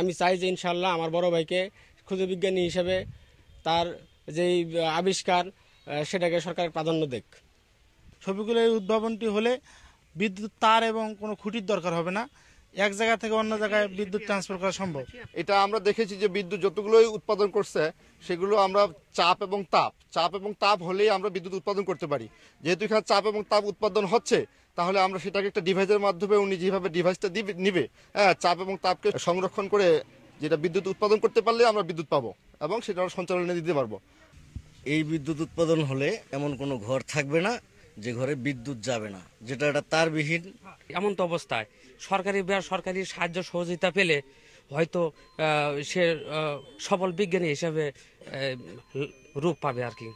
আমি চাই যে ইনশাল্লাহ আমার বড় ভাইকে ক্ষুদ্র বিজ্ঞানী হিসেবে তার যেই আবিষ্কার সেটাকে সরকার প্রাধান্য দেখ এই উদ্ভাবনটি হলে বিদ্যুৎ তার এবং কোনো খুঁটির দরকার হবে না এক জায়গা থেকে অন্য জায়গায় বিদ্যুৎ ট্রান্সফার করা সম্ভব এটা আমরা দেখেছি যে বিদ্যুৎ যতগুলোই উৎপাদন করছে সেগুলো আমরা চাপ এবং তাপ চাপ এবং তাপ হলেই আমরা বিদ্যুৎ উৎপাদন করতে পারি যেহেতু এখানে চাপ এবং তাপ উৎপাদন হচ্ছে তাহলে আমরা সেটাকে একটা ডিভাইসের মাধ্যমে উনি যেভাবে ডিভাইসটা দিবে নিবে হ্যাঁ চাপ এবং তাপকে সংরক্ষণ করে যেটা বিদ্যুৎ উৎপাদন করতে পারলে আমরা বিদ্যুৎ পাবো এবং সেটা আমরা সঞ্চালনে দিতে পারবো এই বিদ্যুৎ উৎপাদন হলে এমন কোনো ঘর থাকবে না যে ঘরে বিদ্যুৎ যাবে না যেটা এটা তারবিহীন এমন তো অবস্থায় সরকারি বা সরকারি সাহায্য সহযোগিতা পেলে হয়তো সে সফল বিজ্ঞানী হিসাবে রূপ পাবে আর কি